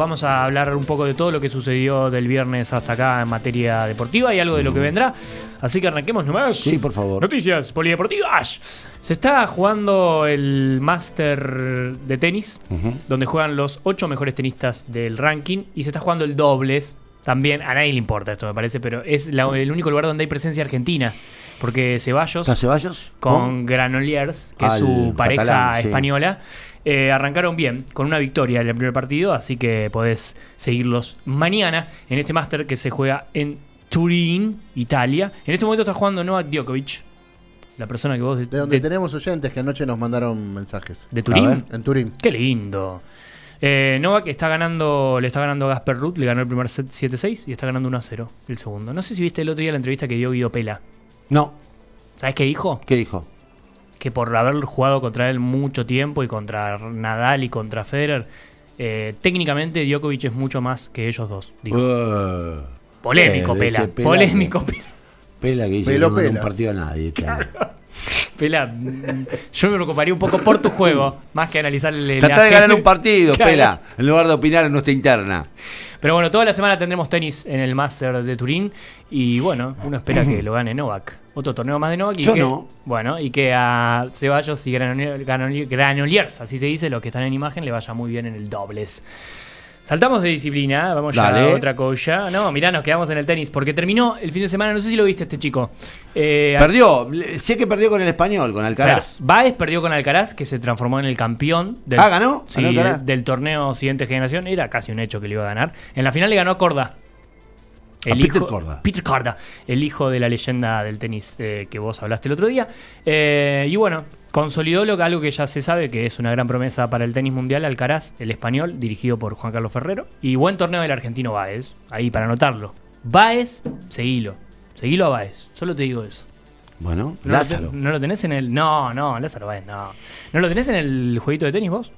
Vamos a hablar un poco de todo lo que sucedió del viernes hasta acá en materia deportiva y algo de lo que mm. vendrá. Así que arranquemos nomás. Sí, por favor. Noticias polideportivas. Se está jugando el Master de tenis, donde juegan los ocho mejores tenistas del ranking y se está jugando el dobles. También a nadie le importa esto, me parece, pero es el único lugar donde hay presencia argentina. Porque Ceballos. Ceballos? Con, Granoliers, que es su pareja española eh, arrancaron bien con una victoria en el primer partido, así que podés seguirlos mañana en este máster que se juega en Turín, Italia. En este momento está jugando Novak Djokovic, la persona que vos... De, donde tenemos oyentes que anoche nos mandaron mensajes. ¿De Turín? en Turín. Qué lindo. Eh, Novak está ganando, le está ganando a Gasper Ruth, le ganó el primer set 7-6 y está ganando 1-0 el segundo. No sé si viste el otro día la entrevista que dio Guido Pela. No. ¿Sabes qué dijo? ¿Qué dijo? que por haber jugado contra él mucho tiempo y contra Nadal y contra Federer, eh, técnicamente Djokovic es mucho más que ellos dos. Ah. polémico, eh, pela. polémico, pela. Pela que dice que no un partido a nadie. Pela, yo me preocuparía un poco por tu juego, más que analizar el. Tratar de ganar un partido, Pela, en lugar de opinar en nuestra interna. Pero bueno, toda la semana tendremos tenis en el Master de Turín y bueno, uno espera que lo gane Novak otro torneo más de Novak. Y Yo no. Bueno, y que a Ceballos y Granoliers, así se dice, los que están en imagen, le vaya muy bien en el dobles. Saltamos de disciplina, vamos ya a otra cosa. No, mirá, nos quedamos en el tenis, porque terminó el fin de semana, no sé si lo viste este chico. Eh, perdió, sé que perdió con el español, con Alcaraz. Baez perdió con Alcaraz, que se transformó en el campeón ah, del, torneo siguiente generación. Era casi un hecho que le iba a ganar. En la final le ganó a Corda. Peter Corda. Peter Corda, el hijo de la leyenda del tenis eh, que vos hablaste el otro día. Eh, y bueno, consolidó algo que ya se sabe que es una gran promesa para el tenis mundial, Alcaraz, el español, dirigido por Juan Carlos Ferrero. Y buen torneo del argentino Baez, ahí para anotarlo. Baez, seguilo. Seguilo a Baez, solo te digo eso. Bueno, Lázaro. ¿No lo tenés en el.? No, no, Lázaro Baez, no. ¿No lo tenés en el jueguito de tenis vos?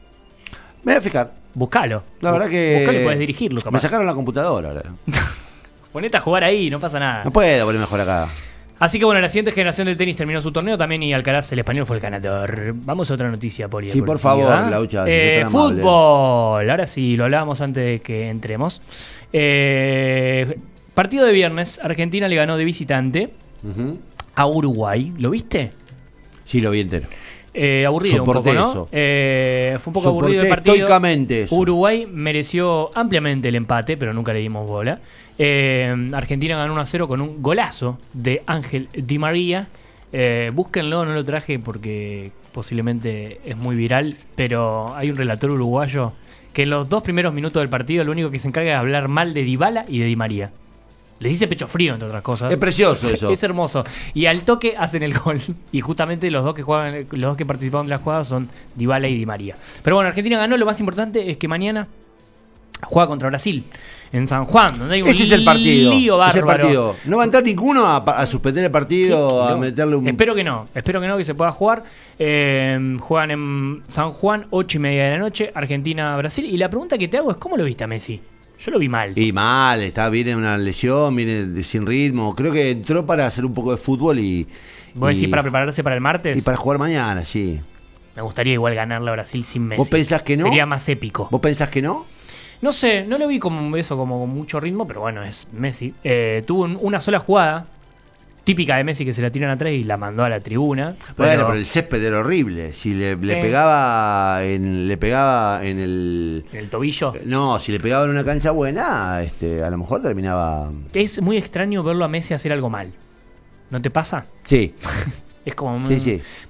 Me voy a fijar. Buscalo. La verdad que. Búscalo y podés dirigirlo, Me sacaron la computadora ahora. Ponete a jugar ahí, no pasa nada. No puedo volver mejor acá. Así que bueno, la siguiente generación del tenis terminó su torneo también y Alcaraz, el español, fue el ganador. Vamos a otra noticia, Poli. Sí, por favor, Laucha. Eh, fútbol. Ahora sí, lo hablábamos antes de que entremos. Eh, partido de viernes, Argentina le ganó de visitante a Uruguay. ¿Lo viste? Sí, lo vi entero. Eh, aburrido eh, fue un poco aburrido el partido. Uruguay mereció ampliamente el empate, pero nunca le dimos bola. Eh, Argentina ganó 1 a 0 con un golazo de Ángel Di María. búsquenlo, no lo traje porque posiblemente es muy viral, pero hay un relator uruguayo que en los dos primeros minutos del partido lo único que se encarga es hablar mal de Bala y de Di María. Les dice pecho frío, entre otras cosas. Es precioso eso. Es hermoso. Y al toque hacen el gol. Y justamente los dos que juegan, los que participaron en la jugada son Dybala y Di María. Pero bueno, Argentina ganó. Lo más importante es que mañana juega contra Brasil en San Juan, donde hay un Ese es el partido. lío No va a entrar ninguno a, suspender el partido, a meterle un... Espero que no, espero que no, que se pueda jugar. Em, juegan en San Juan, 8 y media de la noche, Argentina-Brasil. Y la pregunta que te hago es, ¿cómo lo viste a Messi? Yo lo vi mal. Y mal, está, viene una lesión, viene sin ritmo. Creo que entró para hacer un poco de fútbol y. ¿Vos decís para prepararse para el martes? Y para jugar mañana, sí. Me gustaría igual ganarle a Brasil sin Messi. ¿Vos pensás que no? Sería más épico. ¿Vos pensás que no? No sé, no lo vi como eso, como con mucho ritmo, pero bueno, es Messi. Eh, tuvo una sola jugada típica de Messi que se la tiran atrás y la mandó a la tribuna. Bueno, pero, el césped era horrible. Si le, pegaba en le pegaba en el en el tobillo. Eh, no, si le pegaba en una cancha buena, este, a lo mejor terminaba. Es muy extraño verlo a Messi hacer algo mal. ¿No te pasa? Sí. es como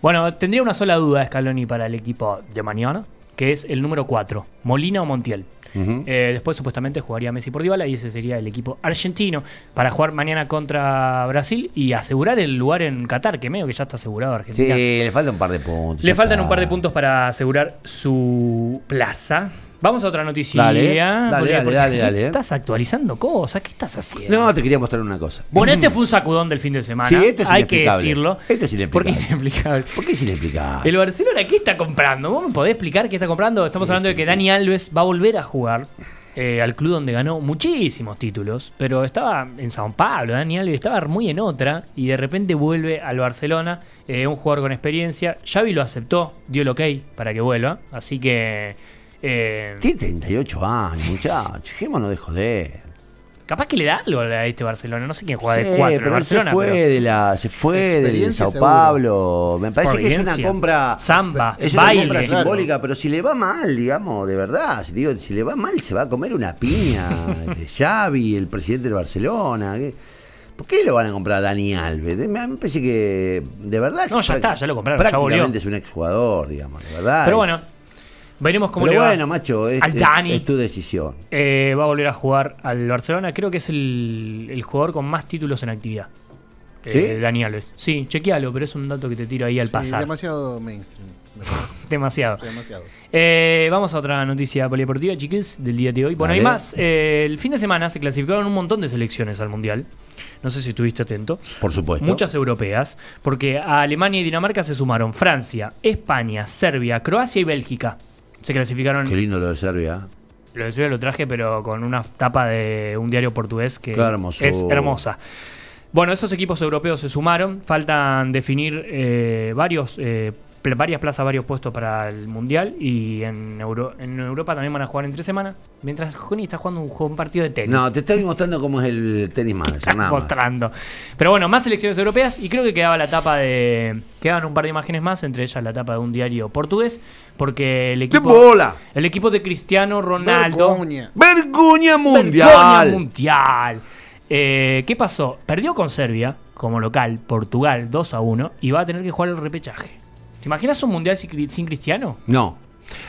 Bueno, tendría una sola duda Scaloni para el equipo de mañana, que es el número 4, Molina o Montiel. Eh, después supuestamente jugaría Messi por Dybala y ese sería el equipo argentino para jugar mañana contra Brasil y asegurar el lugar en Qatar, que medio que ya está asegurado Argentina. Sí, le faltan un par de puntos. Le faltan un par de puntos para asegurar su plaza. Vamos a otra noticia. Dale, dale, dale, dale, Estás actualizando cosas, ¿qué estás haciendo? No, te quería mostrar una cosa. Bueno, este mm. fue un sacudón del fin de semana. Sí, este es Hay que decirlo. Este es inexplicable. ¿Por qué inexplicable? ¿Por qué es inexplicable? El Barcelona, ¿qué está comprando? ¿Vos me podés explicar qué está comprando? Estamos hablando de que Dani Alves va a volver a jugar. Eh, al club donde ganó muchísimos títulos, pero estaba en San Pablo, Dani Alves estaba muy en otra y de repente vuelve al Barcelona, eh, un jugador con experiencia. Xavi lo aceptó, dio el ok para que vuelva, así que eh, Tiene 38 años, muchachos. Dejémonos de joder. Capaz que le da algo a este Barcelona. No sé quién juega de 4 Se fue, de la, se fue del Sao Paulo. Pablo. Me parece que es una compra. Samba, es una compra simbólica, pero si le va mal, digamos, de verdad. Si, digo, si le va mal, se va a comer una piña de Xavi, el presidente de Barcelona. ¿Por qué lo van a comprar a Dani Alves? Me parece que, de verdad. No, ya está, ya lo compraron. Prácticamente es un exjugador, digamos, de verdad. Pero bueno, Veremos cómo Pero bueno, macho, es, tu decisión. Eh, va a volver a jugar al Barcelona. Creo que es el, jugador con más títulos en actividad. Eh, ¿Sí? Eh, Dani Sí, chequealo, pero es un dato que te tiro ahí al sí, pasar. Demasiado mainstream. demasiado. Eh, vamos a otra noticia polideportiva, chiquis, del día de hoy. Bueno, hay más. el fin de semana se clasificaron un montón de selecciones al Mundial. No sé si estuviste atento. Por supuesto. Muchas europeas, porque a Alemania y Dinamarca se sumaron Francia, España, Serbia, Croacia y Bélgica. Se clasificaron. Qué lindo lo de Serbia. Lo de Serbia lo traje, pero con una tapa de un diario portugués que es hermosa. Bueno, esos equipos europeos se sumaron. Faltan definir eh, varios eh, varias plazas, varios puestos para el Mundial. Y en, Europa también van a jugar entre semanas. Mientras Juni está jugando un, partido de tenis. No, te estoy mostrando cómo es el tenis más. Está mostrando. Pero bueno, más selecciones europeas. Y creo que quedaba la etapa de. Quedaban un par de imágenes más, entre ellas la etapa de un diario portugués. Porque el equipo. El equipo de Cristiano Ronaldo. ¡Vergüña! mundial. mundial. Eh, ¿Qué pasó? Perdió con Serbia como local, Portugal 2 a 1, y va a tener que jugar el repechaje. ¿Te imaginas un mundial sin Cristiano? No.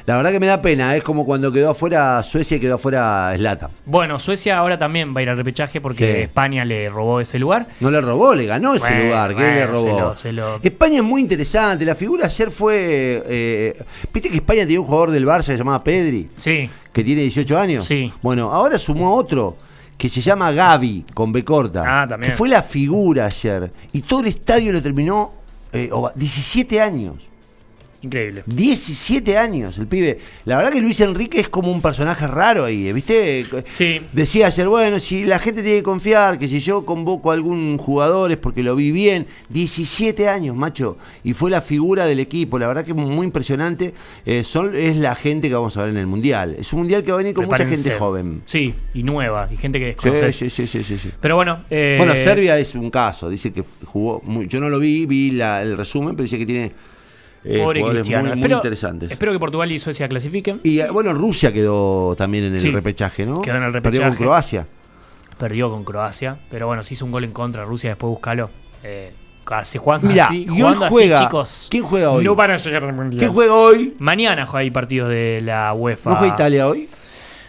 La verdad que me da pena, es como cuando quedó afuera Suecia y quedó afuera Slata. Bueno, Suecia ahora también va a ir al repechaje porque España le robó ese lugar. No le robó, le ganó ese lugar, España es muy interesante, la figura ayer fue... Eh, ¿Viste que España tiene un jugador del Barça que se llamaba Pedri? Sí. Que tiene 18 años. Sí. Bueno, ahora sumó otro que se llama Gaby, con B corta. Ah, también. Que fue la figura ayer. Y todo el estadio lo terminó 17 eh, años. Increíble. 17 años el pibe. La verdad que Luis Enrique es como un personaje raro ahí, ¿eh? ¿viste? Sí. Decía ser bueno, si la gente tiene que confiar, que si yo convoco a algún jugador es porque lo vi bien. 17 años, macho. Y fue la figura del equipo. La verdad que es muy impresionante. Eh, son, es la gente que vamos a ver en el Mundial. Es un Mundial que va a venir con mucha gente joven. Sí, y nueva, y gente que desconoce. Pero bueno. Eh, bueno, Serbia es un caso. Dice que jugó. yo no lo vi, vi el resumen, pero dice que tiene eh, muy, espero, interesantes. Espero que Portugal y Suecia clasifiquen. Y eh, bueno, Rusia quedó también en el repechaje, ¿no? repechaje. Perdió con Croacia. Perdió con Croacia, pero bueno, se hizo un gol en contra Rusia, después búscalo. Eh, Casi jugando chicos. ¿Quién juega hoy? No ¿Quién juega hoy? Mañana hay partidos de la UEFA. ¿No juega Italia hoy?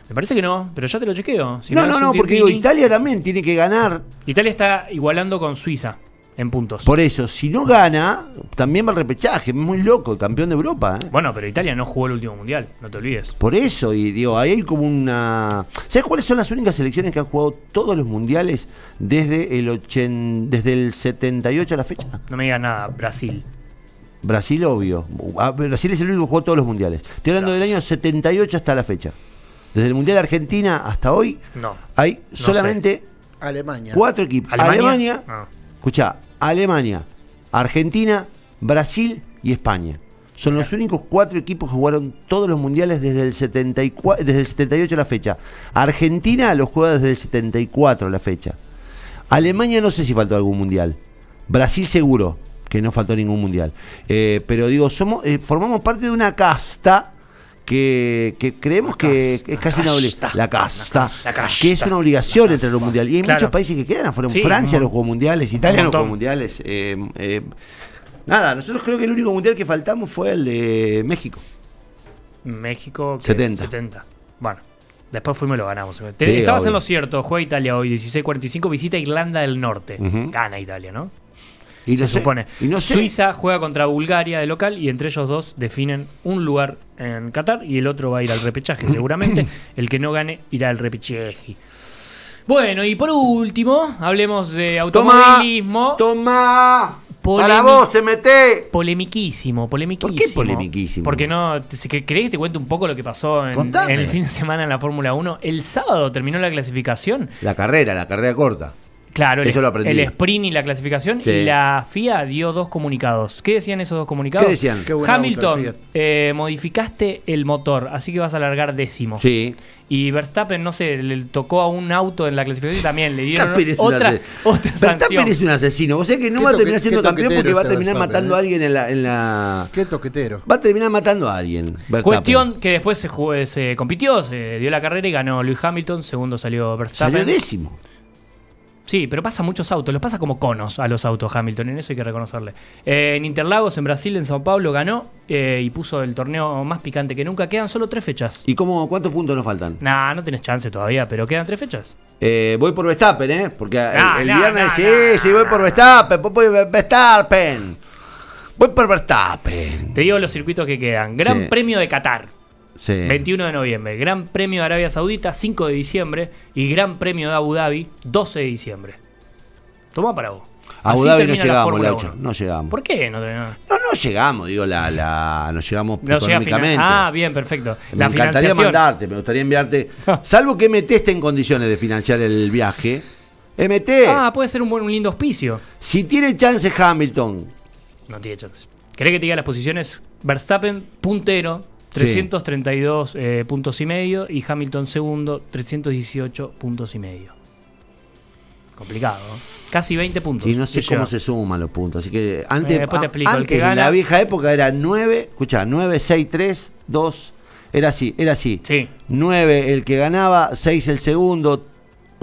Me parece que no, pero ya te lo chequeo. no, no, no, porque Italia también tiene que ganar. Italia está igualando con Suiza. En puntos. Por eso, si no gana, también va al repechaje. Muy loco, campeón de Europa. ¿eh? Bueno, pero Italia no jugó el último mundial, no te olvides. Por eso, y digo, ahí hay como una. ¿Sabes cuáles son las únicas selecciones que han jugado todos los mundiales desde el, desde el 78 a la fecha? No me digas nada, Brasil. Brasil, obvio. Ah, Brasil es el único que jugó todos los mundiales. Estoy hablando del año 78 hasta la fecha. Desde el Mundial Argentina hasta hoy, no, hay solamente Alemania. cuatro equipos. Alemania, Alemania ah. Escucha, Alemania, Argentina, Brasil y España. Son los únicos cuatro equipos que jugaron todos los mundiales desde el, 74, desde 78 a la fecha. Argentina los juega desde el 74 a la fecha. Alemania no sé si faltó algún mundial. Brasil seguro que no faltó ningún mundial. Eh, pero digo, somos, eh, formamos parte de una casta que, creemos que es casi una obligación. La, casta. Que es una obligación entre los mundiales Y hay muchos países que quedan afuera. Francia los Juegos Mundiales, Italia los Juegos Mundiales. Eh, eh, nada, nosotros creo que el único mundial que faltamos fue el de México. México 70. Bueno. Después fuimos y lo ganamos. en lo cierto. Juega Italia hoy, 16.45, Visita Irlanda del Norte. Gana Italia, ¿no? se supone. Suiza juega contra Bulgaria de local y entre ellos dos definen un lugar en Qatar y el otro va a ir al repechaje seguramente. el que no gane irá al repechaje. Bueno, y por último, hablemos de automovilismo. Toma. toma. Para vos, polémiquísimo Polemiquísimo, polemiquísimo. ¿Por qué polemiquísimo? Porque no. ¿Querés que te cuente un poco lo que pasó en el fin de semana en la Fórmula 1? El sábado terminó la clasificación. La carrera, la carrera corta. Claro, el, sprint y la clasificación. Y la FIA dio dos comunicados. ¿Qué decían esos dos comunicados? decían? Hamilton, eh, modificaste el motor, así que vas a alargar décimo. Sí. Y Verstappen, no sé, le tocó a un auto en la clasificación y también le dieron otra, sanción. Verstappen es un asesino. O sea que no va a terminar siendo campeón porque va a terminar matando ¿eh? a alguien en la, Qué toquetero. Va a terminar matando a alguien. Cuestión que después se, se compitió, se dio la carrera y ganó Luis Hamilton. Segundo salió Verstappen. Salió décimo. Sí, pero pasa muchos autos, los pasa como conos a los autos Hamilton, en eso hay que reconocerle. Eh, en Interlagos, en Brasil, en Sao Paulo ganó eh, y puso el torneo más picante que nunca. Quedan solo tres fechas. ¿Y cómo, cuántos puntos nos faltan? Nah, no tienes chance todavía, pero quedan tres fechas. Eh, voy por Verstappen, ¿eh? Porque el, viernes sí, sí, voy por Verstappen, voy por Verstappen. Voy por Verstappen. Te digo los circuitos que quedan. Gran Premio de Qatar. 21 de noviembre, Gran Premio de Arabia Saudita, 5 de diciembre, y Gran Premio de Abu Dhabi, 12 de diciembre. Toma para vos. Abu Dhabi no llegamos, la no llegamos. ¿Por qué? No, no, no llegamos, digo, la, la, no llegamos no económicamente. Ah, bien, perfecto. me encantaría mandarte, me gustaría enviarte. salvo que MT esté en condiciones de financiar el viaje. MT. Ah, puede ser un, buen, lindo auspicio. Si tiene chance Hamilton. No tiene chance. ¿Querés que te diga las posiciones? Verstappen, puntero, 332 eh, puntos y medio y Hamilton segundo, 318 puntos y medio. Complicado, ¿no? Casi 20 puntos. Y no sé cómo se suman los puntos. Así que antes, en eh, la vieja época era 9, escucha, 9, 6, 3, 2. Era así, era así. 9 el que ganaba, 6 el segundo,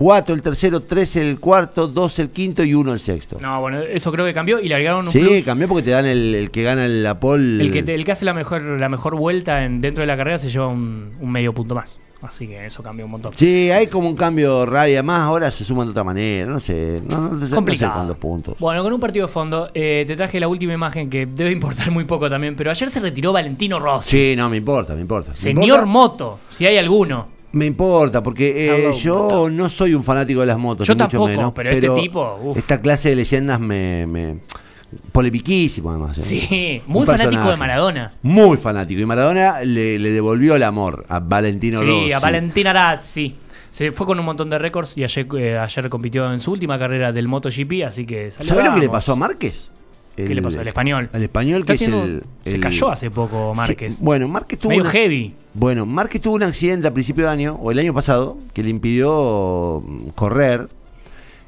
Cuatro, el tercero, tres, el cuarto, dos, el quinto y uno, el sexto. No, bueno, eso creo que cambió y le agregaron un Sí, cambió porque te dan el, que gana el Apol. El que, el que hace la mejor, la mejor vuelta en, dentro de la carrera se lleva un, medio punto más. Así que eso cambió un montón. Sí, hay como un cambio radio más, ahora se suman de otra manera, no sé, no, no, sé, con los puntos. Bueno, con un partido de fondo, eh, te traje la última imagen que debe importar muy poco también, pero ayer se retiró Valentino Rossi. Sí, no, me importa, me importa. Señor Moto, si hay alguno. Me importa, porque eh, yo no soy un fanático de las motos. mucho menos, pero, este tipo. Esta clase de leyendas me. me polemiquísimo, además. ¿eh? Sí, muy fanático de Maradona. Muy fanático. Y Maradona le, devolvió el amor a Valentino sí, Sí, a Valentina Rossi Se fue con un montón de récords y ayer, eh, ayer compitió en su última carrera del MotoGP, así que sabes lo que le pasó a Márquez? ¿Qué le pasó al español? Al español que es el, Se cayó hace poco Márquez. bueno, Márquez tuvo. heavy. Bueno, Márquez tuvo un accidente a principio de año, o el año pasado, que le impidió mm, correr.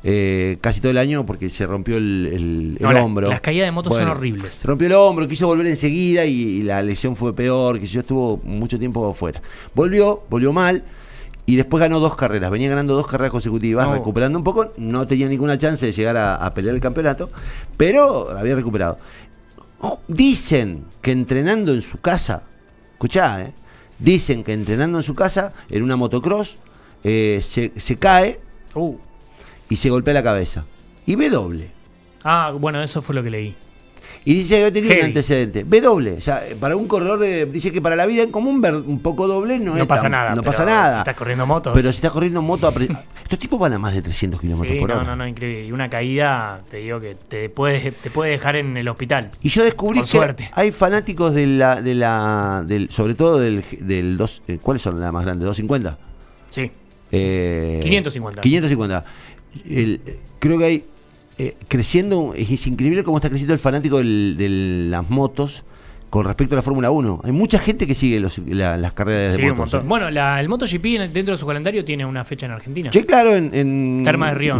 Eh, casi todo el año porque se rompió el, hombro. las caídas de motos son horribles. Se rompió el hombro, quiso volver enseguida y, la lesión fue peor, que yo estuvo mucho tiempo fuera. Volvió, volvió mal, y después ganó dos carreras. Venía ganando dos carreras consecutivas, oh. recuperando un poco. No tenía ninguna chance de llegar a, pelear el campeonato, pero había recuperado. Oh, dicen que entrenando en su casa, escuchá, eh, dicen que entrenando en su casa, en una motocross, eh, se, cae uh. y se golpea la cabeza. Y ve doble. Ah, bueno, eso fue lo que leí. Y dice que va tenido un antecedente. B doble. O sea, para un corredor dice que para la vida en común ver un poco doble no, no pasa nada. No pasa nada. Si estás corriendo motos. Pero si estás corriendo moto. Estos tipos van a más de 300 kilómetros por hora. No, no, no, increíble. Y una caída, te digo que te puede, te puede dejar en el hospital. Y yo descubrí que suerte. hay fanáticos de la. De la sobre todo del. del dos, eh, ¿Cuáles son las más grandes? ¿250? Sí. 550. Eh, 550. Eh, creo que hay eh, creciendo, es increíble cómo está creciendo el fanático de las motos con respecto a la Fórmula 1. Hay mucha gente que sigue las carreras de motos. ¿eh? bueno, la, el MotoGP dentro de su calendario tiene una fecha en Argentina. Sí, claro, en... en de Río.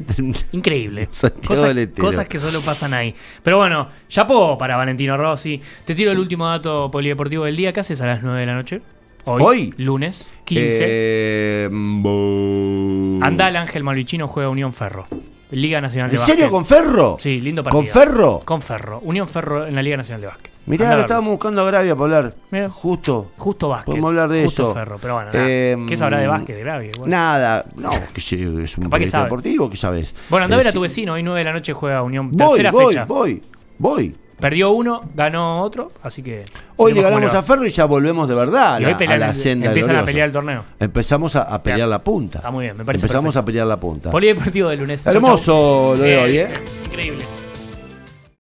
increíble. Cosas, cosas, que solo pasan ahí. Pero bueno, ya puedo para Valentino Rossi. Te tiro el último dato polideportivo del día. ¿Qué haces a las 9 de la noche? Hoy, lunes 15. Eh, mm, Andal Ángel Maluchino juega Unión Ferro. Liga Nacional de ¿En serio con Ferro? Sí, lindo partido. ¿Con Ferro? Con Ferro. Unión Ferro en la Liga Nacional de Básquet. Mirá, lo estábamos buscando a Gravia para hablar. Justo. Justo Básquet. Podemos hablar de Justo eso. Ferro, pero bueno. Eh, ¿Qué sabrá de Básquet, de Gravia? Nada. No, que es un partido deportivo, ¿qué sabes? Bueno, anda, a ver a tu vecino. Hoy 9 de la noche juega Unión. Voy, tercera fecha. Voy, voy, voy. Perdió uno, ganó otro, así que. Hoy le ganamos a Ferro y ya volvemos de verdad a, la senda Empiezan a pelear el torneo. Empezamos a, pelear la punta. Está muy bien, me parece. Empezamos a pelear la punta. Polideportivo de lunes. Hermoso hoy, ¿eh? Este, increíble.